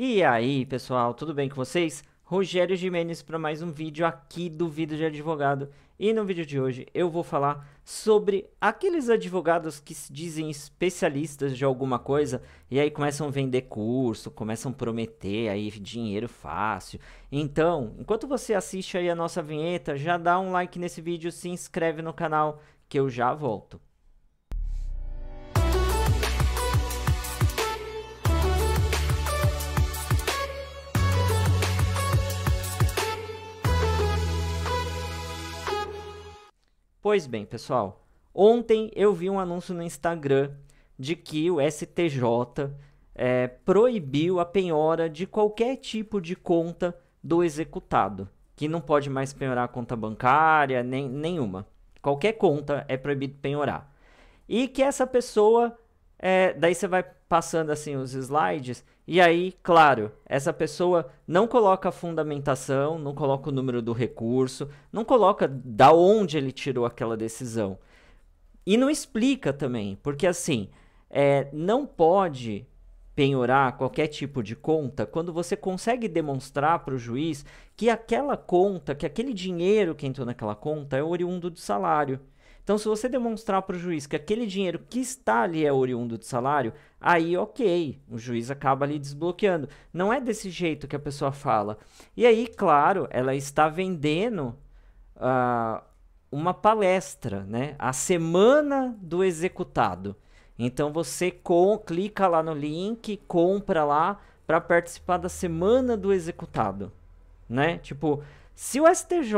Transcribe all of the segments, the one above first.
E aí, pessoal, tudo bem com vocês? Rogério Jimenez para mais um vídeo aqui do Vida de Advogado. E no vídeo de hoje eu vou falar sobre aqueles advogados que se dizem especialistas de alguma coisa e aí começam a vender curso, começam a prometer aí dinheiro fácil. Então, enquanto você assiste aí a nossa vinheta, já dá um like nesse vídeo, se inscreve no canal que eu já volto. Pois bem, pessoal, ontem eu vi um anúncio no Instagram de que o STJ é, proibiu a penhora de qualquer tipo de conta do executado, que não pode mais penhorar a conta bancária, nem, nenhuma. Qualquer conta é proibido penhorar. E que essa pessoa é, daí você vai passando assim os slides e aí, claro, essa pessoa não coloca a fundamentação, não coloca o número do recurso, não coloca da onde ele tirou aquela decisão e não explica também, porque assim é, não pode penhorar qualquer tipo de conta quando você consegue demonstrar para o juiz que aquela conta, que aquele dinheiro que entrou naquela conta é oriundo do salário. Então, se você demonstrar para o juiz que aquele dinheiro que está ali é oriundo do salário, aí ok, o juiz acaba ali desbloqueando. Não é desse jeito que a pessoa fala. E aí, claro, ela está vendendo uh, uma palestra, né? A semana do executado. Então você com, clica lá no link, compra lá para participar da semana do executado, né? Tipo, se o STJ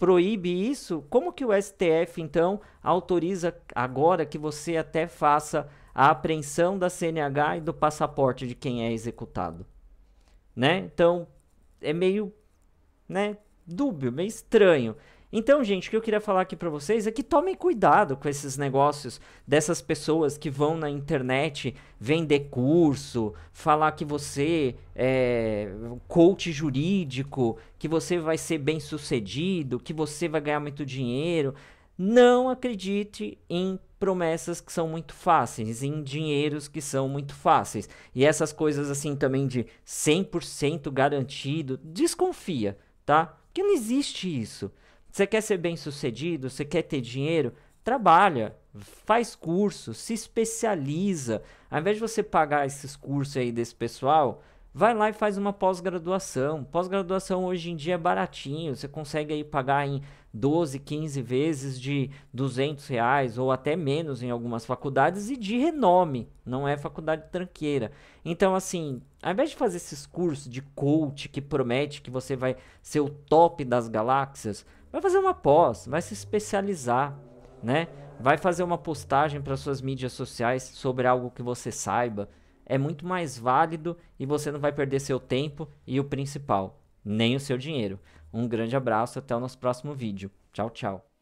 proíbe isso, como que o STF então autoriza agora que você até faça a apreensão da CNH e do passaporte de quem é executado? Né? Então, é meio, né, dúbio, meio estranho. Então, gente, o que eu queria falar aqui para vocês é que tomem cuidado com esses negócios dessas pessoas que vão na internet vender curso, falar que você é coach jurídico, que você vai ser bem sucedido, que você vai ganhar muito dinheiro. Não acredite em promessas que são muito fáceis, em dinheiros que são muito fáceis. E essas coisas assim também de 100% garantido, desconfia, tá? Porque não existe isso. Você quer ser bem sucedido? Você quer ter dinheiro? Trabalha, faz curso, se especializa. Ao invés de você pagar esses cursos aí desse pessoal, Vai lá e faz uma pós-graduação. Pós-graduação hoje em dia é baratinho, você consegue aí pagar em 12, 15 vezes de 200 reais ou até menos em algumas faculdades e de renome, não é faculdade tranqueira. Então, assim, ao invés de fazer esses cursos de coach que promete que você vai ser o top das galáxias, vai fazer uma pós, vai se especializar, né? Vai fazer uma postagem para suas mídias sociais sobre algo que você saiba é muito mais válido e você não vai perder seu tempo e o principal, nem o seu dinheiro. Um grande abraço, até o nosso próximo vídeo. Tchau, tchau.